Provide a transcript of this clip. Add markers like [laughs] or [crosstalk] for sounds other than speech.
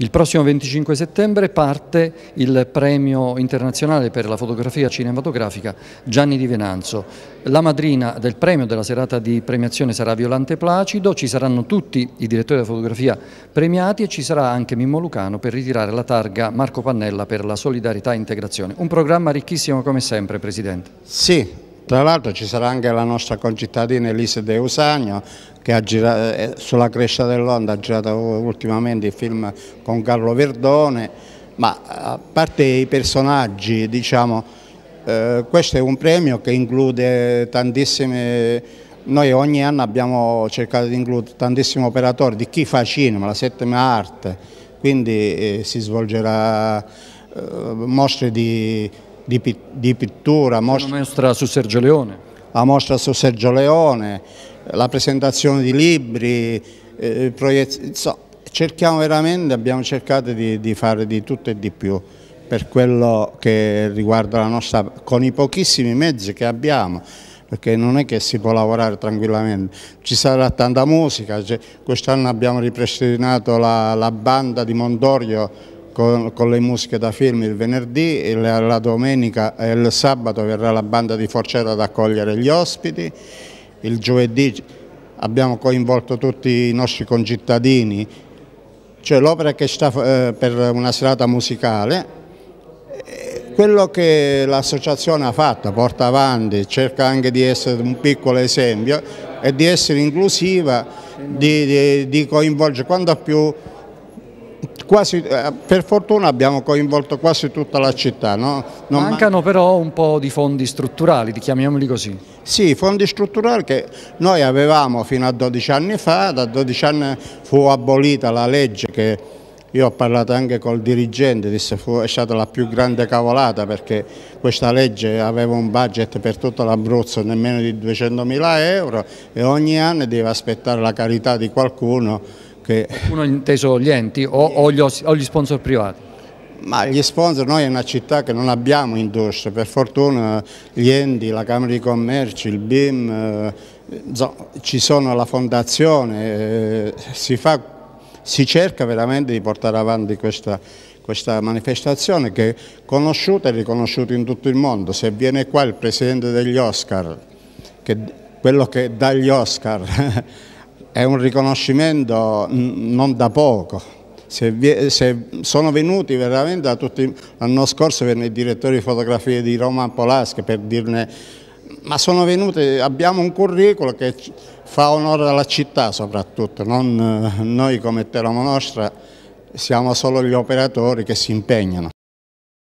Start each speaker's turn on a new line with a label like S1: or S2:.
S1: Il prossimo 25 settembre parte il premio internazionale per la fotografia cinematografica Gianni Di Venanzo. La madrina del premio della serata di premiazione sarà Violante Placido, ci saranno tutti i direttori della fotografia premiati e ci sarà anche Mimmo Lucano per ritirare la targa Marco Pannella per la solidarietà e integrazione. Un programma ricchissimo come sempre, Presidente. Sì, tra l'altro ci sarà anche la nostra concittadina Elise De
S2: Usagno che girato, eh, sulla crescita dell'onda ha girato ultimamente il film con Carlo Verdone, ma a parte i personaggi, diciamo, eh, questo è un premio che include tantissime... Noi ogni anno abbiamo cercato di includere tantissimi operatori di chi fa cinema, la settima arte, quindi eh, si svolgerà eh, mostre di di, di pittura. Mostra, una mostra su Sergio Leone. La mostra su Sergio Leone, la presentazione di libri, eh, insomma, cerchiamo veramente, abbiamo cercato di, di fare di tutto e di più per quello che riguarda la nostra, con i pochissimi mezzi che abbiamo perché non è che si può lavorare tranquillamente. Ci sarà tanta musica, cioè, quest'anno abbiamo ripristinato la, la banda di Mondorio con, con, le musiche da film il venerdì, e la domenica e il sabato verrà la banda di Forcera ad accogliere gli ospiti, il giovedì abbiamo coinvolto tutti i nostri concittadini, cioè l'opera che sta eh, per una serata musicale quello che l'associazione ha fatto, porta avanti, cerca anche di essere un piccolo esempio e di essere inclusiva, di, di, di coinvolgere quanto più Quasi, eh, per fortuna abbiamo coinvolto quasi tutta la città. No? Mancano man però un po' di fondi strutturali, chiamiamoli così. Sì, fondi strutturali che noi avevamo fino a 12 anni fa, da 12 anni fu abolita la legge che io ho parlato anche col dirigente, disse fu, è stata la più grande cavolata perché questa legge aveva un budget per tutto l'Abruzzo nemmeno di 200 mila euro e ogni anno deve aspettare la carità di qualcuno che... Uno inteso gli enti o, o, gli, o gli sponsor privati? Ma gli sponsor, noi è una città che non abbiamo indosso, per fortuna gli enti, la Camera di Commercio, il BIM, eh, ci sono la fondazione, eh, si, fa, si, cerca veramente di portare avanti questa, questa manifestazione che è conosciuta e riconosciuta in tutto il mondo. Se viene qua il presidente degli Oscar, che, quello che dà gli Oscar, [laughs] è un riconoscimento non da poco. Se se sono venuti veramente da tutti, l'anno scorso venne il direttore di fotografia di Roma Polasca per dirne, ma sono venuti, abbiamo un curriculum che fa onore alla città soprattutto, non eh, noi come Teramo Nostra siamo solo gli operatori che si impegnano.